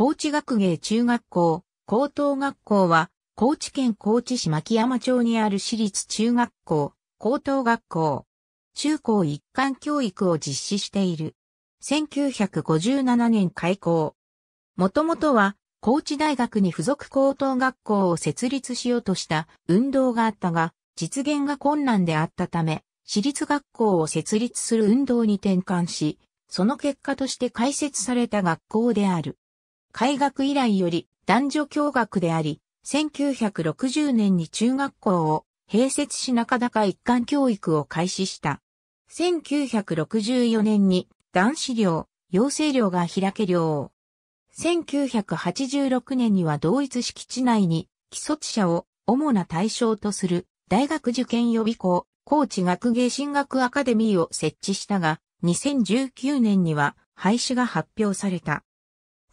高知学芸中学校、高等学校は、高知県高知市牧山町にある私立中学校、高等学校、中高一貫教育を実施している。1957年開校。もともとは、高知大学に付属高等学校を設立しようとした運動があったが、実現が困難であったため、私立学校を設立する運動に転換し、その結果として開設された学校である。開学以来より男女共学であり、1960年に中学校を併設し中高一貫教育を開始した。1964年に男子寮、養成寮が開け寮。1986年には同一敷地内に既卒者を主な対象とする大学受験予備校、高知学芸進学アカデミーを設置したが、2019年には廃止が発表された。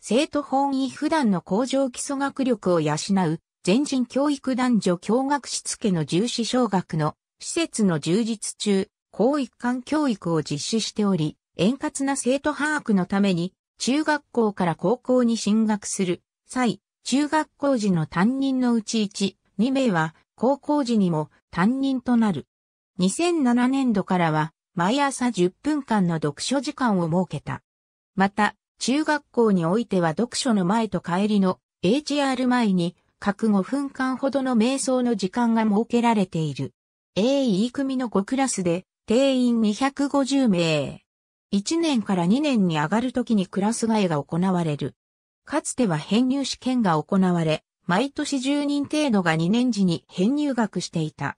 生徒本位普段の向上基礎学力を養う、全人教育男女教学しつけの重視小学の施設の充実中、高一貫教育を実施しており、円滑な生徒把握のために、中学校から高校に進学する際、中学校時の担任のうち1、2名は高校時にも担任となる。2007年度からは毎朝10分間の読書時間を設けた。また、中学校においては読書の前と帰りの HR 前に各5分間ほどの瞑想の時間が設けられている。AE 組の5クラスで定員250名。1年から2年に上がるときにクラス替えが行われる。かつては編入試験が行われ、毎年10人程度が2年時に編入学していた。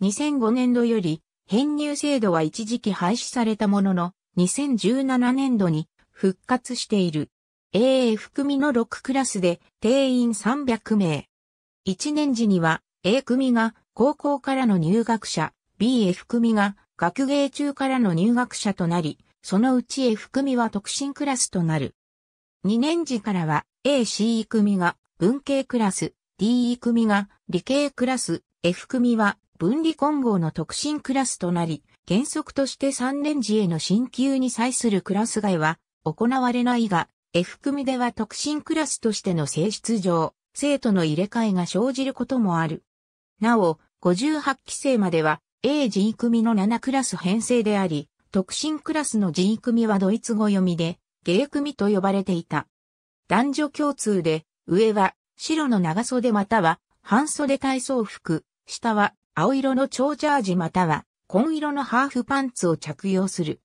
2005年度より編入制度は一時期廃止されたものの、2017年度に復活している。AF 組の6クラスで定員300名。1年時には A 組が高校からの入学者、BF 組が学芸中からの入学者となり、そのうち F 組は特進クラスとなる。2年時からは AC 組が文系クラス、DE 組が理系クラス、F 組は分離混合の特進クラスとなり、原則として3年時への進級に際するクラス外は行われないが、F 組では特進クラスとしての性質上、生徒の入れ替えが生じることもある。なお、58期生までは AG 組の7クラス編成であり、特進クラスの G 組はドイツ語読みで、ゲー組と呼ばれていた。男女共通で、上は白の長袖または半袖体操服、下は青色の長ジャージまたは紺色のハーフパンツを着用する。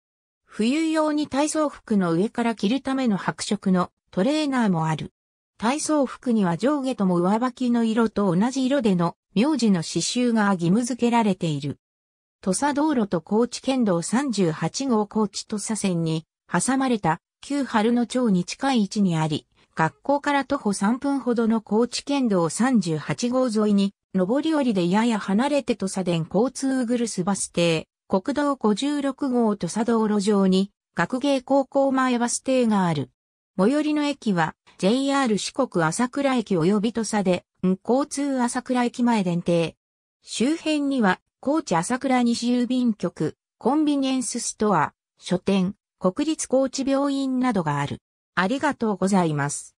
冬用に体操服の上から着るための白色のトレーナーもある。体操服には上下とも上履きの色と同じ色での名字の刺繍が義務付けられている。土佐道路と高知県道38号高知土佐線に挟まれた旧春野町に近い位置にあり、学校から徒歩3分ほどの高知県道38号沿いに、上り降りでやや離れて土佐電交通ウグルスバス停、国道56号土佐道路上に学芸高校前バス停がある。最寄りの駅は JR 四国朝倉駅及び土佐で交通朝倉駅前電停。周辺には高知朝倉西郵便局、コンビニエンスストア、書店、国立高知病院などがある。ありがとうございます。